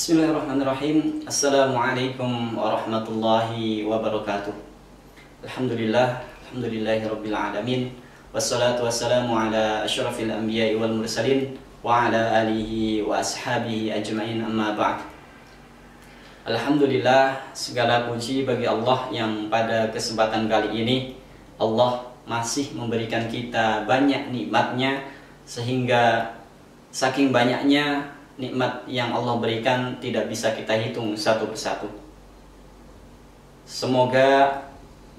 Bismillahirrahmanirrahim Assalamualaikum warahmatullahi wabarakatuh Alhamdulillah rabbil alamin Wassalatu wassalamu ala asyrafil anbiya'i wal mursalin wa ala alihi wa ashabihi ajmain amma ba'd Alhamdulillah segala puji bagi Allah yang pada kesempatan kali ini Allah masih memberikan kita banyak nikmatnya sehingga saking banyaknya nikmat yang Allah berikan tidak bisa kita hitung satu persatu. Semoga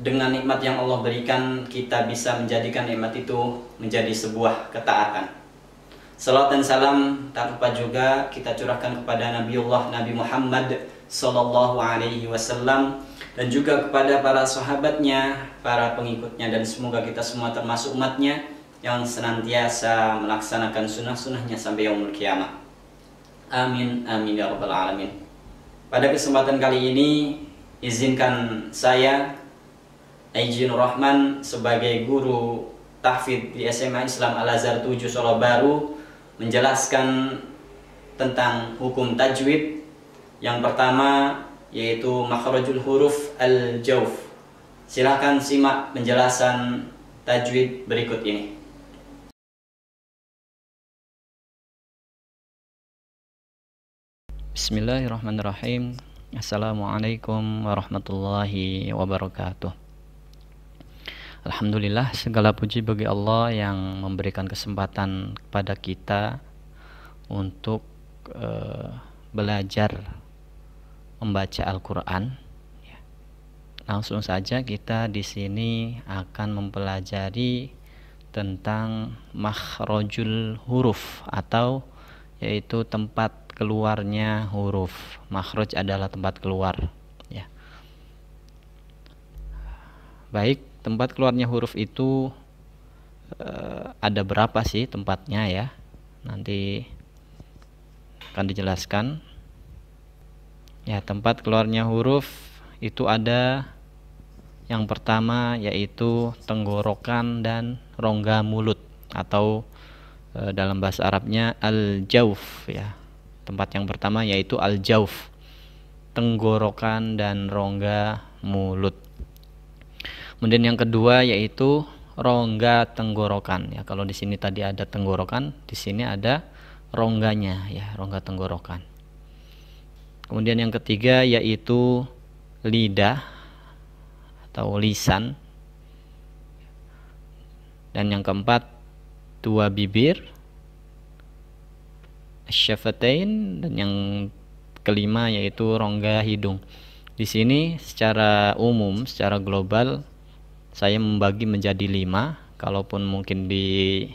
dengan nikmat yang Allah berikan kita bisa menjadikan nikmat itu menjadi sebuah ketaatan. Salat dan salam tak lupa juga kita curahkan kepada Nabi Allah Nabi Muhammad Sallallahu Alaihi Wasallam dan juga kepada para sahabatnya, para pengikutnya dan semoga kita semua termasuk umatnya yang senantiasa melaksanakan sunnah-sunnahnya sampai yaumul kiamat. Amin, amin ya rabbal alamin. Pada kesempatan kali ini izinkan saya Aijin Rahman sebagai guru tahfidz di SMA Islam Al Azhar 7 Solo Baru menjelaskan tentang hukum tajwid. Yang pertama yaitu makhrajul huruf al-jauf. Silahkan simak penjelasan tajwid berikut ini. Bismillahirrahmanirrahim Assalamualaikum warahmatullahi wabarakatuh Alhamdulillah segala puji bagi Allah yang memberikan kesempatan kepada kita untuk uh, belajar membaca Al-Qur'an ya. Langsung saja kita di sini akan mempelajari tentang makhrajul huruf atau yaitu tempat keluarnya huruf. makhruj adalah tempat keluar, ya. Baik, tempat keluarnya huruf itu eh, ada berapa sih tempatnya ya? Nanti akan dijelaskan. Ya, tempat keluarnya huruf itu ada yang pertama yaitu tenggorokan dan rongga mulut atau eh, dalam bahasa Arabnya al-jauf ya. Tempat yang pertama yaitu al-jauf, tenggorokan dan rongga mulut. Kemudian yang kedua yaitu rongga tenggorokan. Ya, kalau di sini tadi ada tenggorokan, di sini ada rongganya ya, rongga tenggorokan. Kemudian yang ketiga yaitu lidah atau lisan. Dan yang keempat dua bibir syafatain dan yang kelima yaitu rongga hidung. Di sini secara umum, secara global saya membagi menjadi lima. Kalaupun mungkin di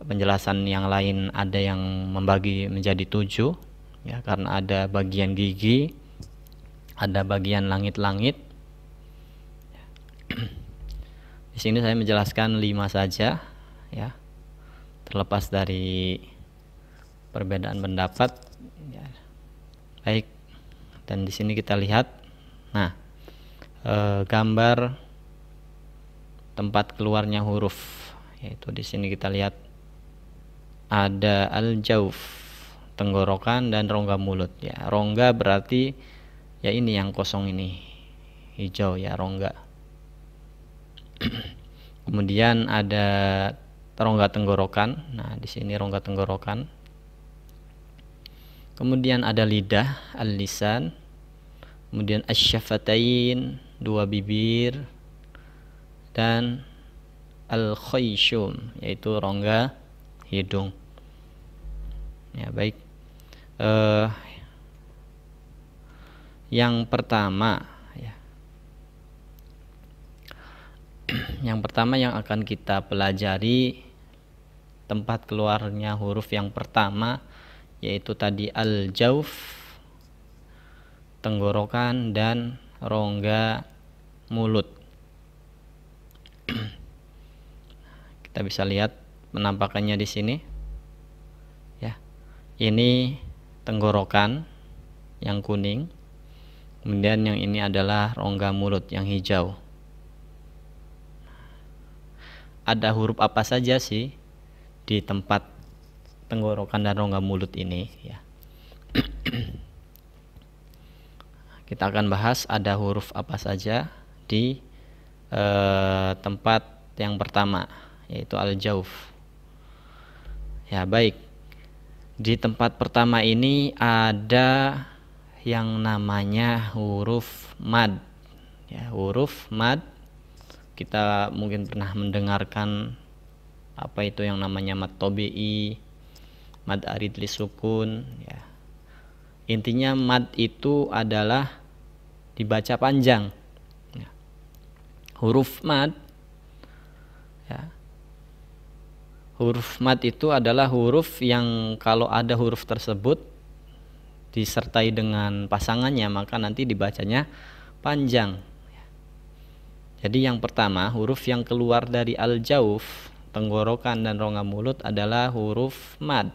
penjelasan yang lain ada yang membagi menjadi tujuh, ya karena ada bagian gigi, ada bagian langit-langit. Di sini saya menjelaskan lima saja, ya terlepas dari perbedaan pendapat ya. baik dan di sini kita lihat nah e, gambar tempat keluarnya huruf yaitu di sini kita lihat ada al jauf tenggorokan dan rongga mulut ya rongga berarti ya ini yang kosong ini hijau ya rongga kemudian ada rongga tenggorokan nah di sini rongga tenggorokan Kemudian ada lidah, al-lisan. Kemudian asyafatain, dua bibir. Dan al-khayshum, yaitu rongga hidung. Ya, baik. Uh, yang pertama, ya. yang pertama yang akan kita pelajari tempat keluarnya huruf yang pertama yaitu tadi al-jauf tenggorokan dan rongga mulut kita bisa lihat penampakannya di sini ya ini tenggorokan yang kuning kemudian yang ini adalah rongga mulut yang hijau ada huruf apa saja sih di tempat tenggorokan dan rongga mulut ini ya. Kita akan bahas ada huruf apa saja di eh, tempat yang pertama yaitu al-jauf. Ya, baik. Di tempat pertama ini ada yang namanya huruf mad. Ya, huruf mad kita mungkin pernah mendengarkan apa itu yang namanya mad tobi'i mad arid li sukun ya intinya mad itu adalah dibaca panjang ya. huruf mad ya huruf mad itu adalah huruf yang kalau ada huruf tersebut disertai dengan pasangannya maka nanti dibacanya panjang ya. jadi yang pertama huruf yang keluar dari al-jauf tenggorokan dan rongga mulut adalah huruf mad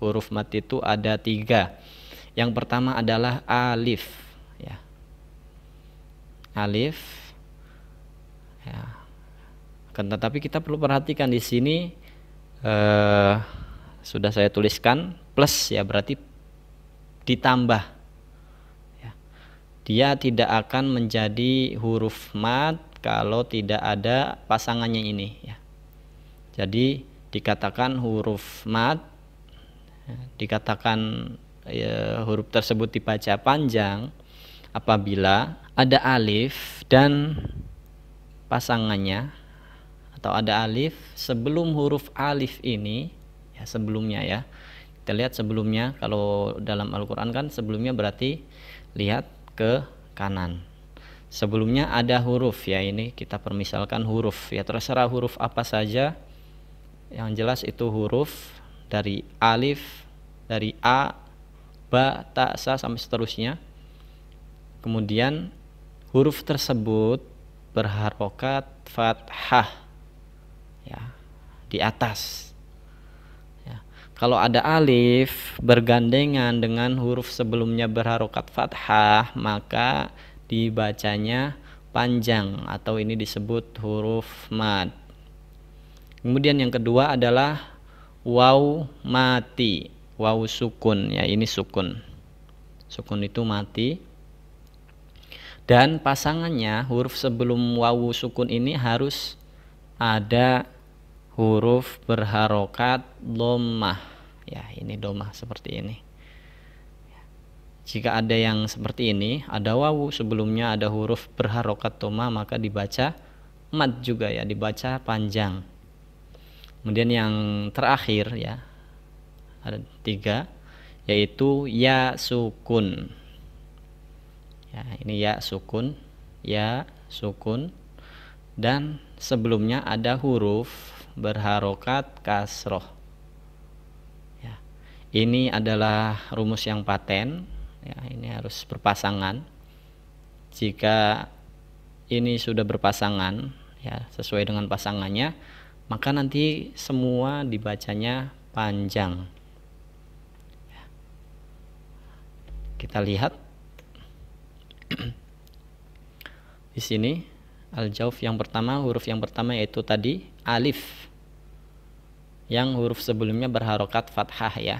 huruf mat itu ada tiga. Yang pertama adalah alif, ya. Alif, ya. Kan, tetapi kita perlu perhatikan di sini eh, sudah saya tuliskan plus ya berarti ditambah. Ya. Dia tidak akan menjadi huruf mat kalau tidak ada pasangannya ini, ya. Jadi dikatakan huruf mat Dikatakan ya, huruf tersebut dibaca panjang apabila ada alif dan pasangannya atau ada alif sebelum huruf alif ini ya sebelumnya ya. Kita lihat sebelumnya kalau dalam Al-Qur'an kan sebelumnya berarti lihat ke kanan. Sebelumnya ada huruf ya ini kita permisalkan huruf ya terserah huruf apa saja yang jelas itu huruf dari alif dari a, ba, ta, sa sampai seterusnya. Kemudian huruf tersebut berharokat fathah ya di atas ya. kalau ada alif bergandengan dengan huruf sebelumnya berharokat fathah maka dibacanya panjang atau ini disebut huruf mad kemudian yang kedua adalah waw mati wawu sukun ya ini sukun sukun itu mati dan pasangannya huruf sebelum wawu sukun ini harus ada huruf berharokat domah ya ini domah seperti ini jika ada yang seperti ini ada wawu sebelumnya ada huruf berharokat domah maka dibaca mat juga ya dibaca panjang kemudian yang terakhir ya ada tiga yaitu ya sukun ya ini ya sukun ya sukun dan sebelumnya ada huruf berharokat kasroh ya. ini adalah rumus yang paten ya, ini harus berpasangan jika ini sudah berpasangan ya sesuai dengan pasangannya maka nanti semua dibacanya panjang kita lihat di sini al-jauf yang pertama huruf yang pertama yaitu tadi alif yang huruf sebelumnya berharokat fathah ya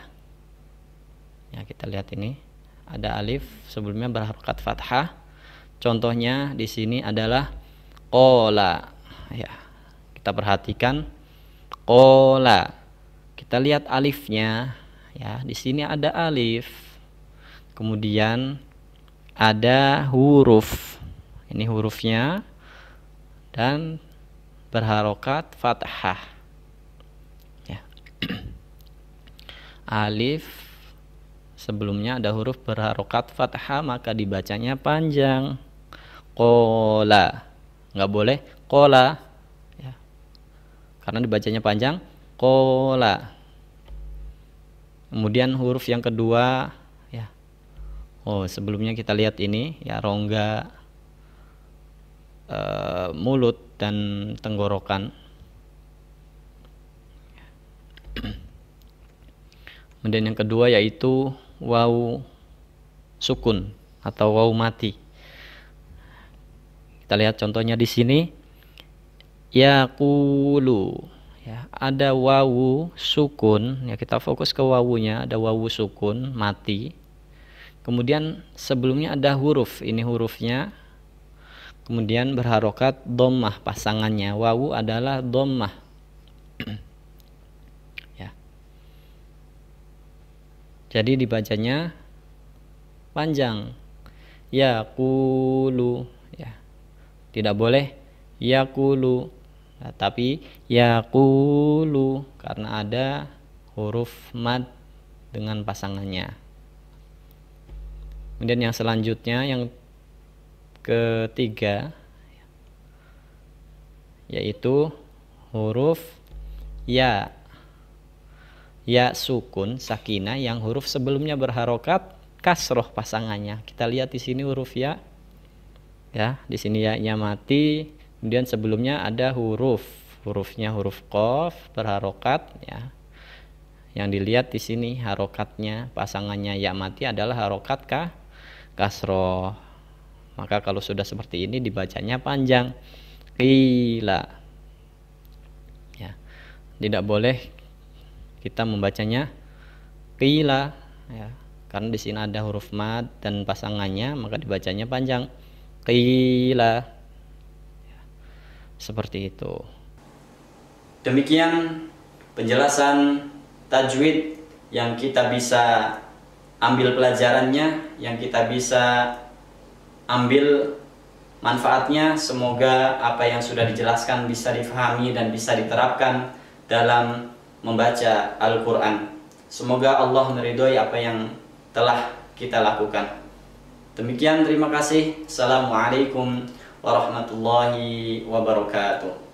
ya kita lihat ini ada alif sebelumnya berharokat fathah contohnya di sini adalah kola ya kita perhatikan kola kita lihat alifnya ya di sini ada alif kemudian ada huruf ini hurufnya dan berharokat fathah ya. alif sebelumnya ada huruf berharokat fathah maka dibacanya panjang kola nggak boleh kola ya. karena dibacanya panjang kola kemudian huruf yang kedua Oh, sebelumnya kita lihat ini ya rongga e, mulut dan tenggorokan. Kemudian yang kedua yaitu wau sukun atau wau mati. Kita lihat contohnya di sini. Yakulu ya ada wau sukun ya kita fokus ke wawunya ada wau sukun mati Kemudian sebelumnya ada huruf, ini hurufnya. Kemudian berharokat dommah pasangannya. Wawu adalah dommah. ya. Jadi dibacanya panjang. Yakulu ya. Tidak boleh yakulu. Nah, tapi yakulu karena ada huruf mad dengan pasangannya. Kemudian yang selanjutnya yang ketiga yaitu huruf ya. Ya sukun sakinah yang huruf sebelumnya berharokat kasroh pasangannya. Kita lihat di sini huruf ya. Ya, di sini ya-nya ya mati. Kemudian sebelumnya ada huruf. Hurufnya huruf kof berharokat ya. Yang dilihat di sini harokatnya pasangannya ya mati adalah harokat kah kasroh maka kalau sudah seperti ini dibacanya panjang kila ya tidak boleh kita membacanya kila ya karena di sini ada huruf mad dan pasangannya maka dibacanya panjang kila ya, seperti itu demikian penjelasan tajwid yang kita bisa ambil pelajarannya yang kita bisa ambil manfaatnya semoga apa yang sudah dijelaskan bisa difahami dan bisa diterapkan dalam membaca Al-Quran semoga Allah meridhoi apa yang telah kita lakukan demikian terima kasih Assalamualaikum warahmatullahi wabarakatuh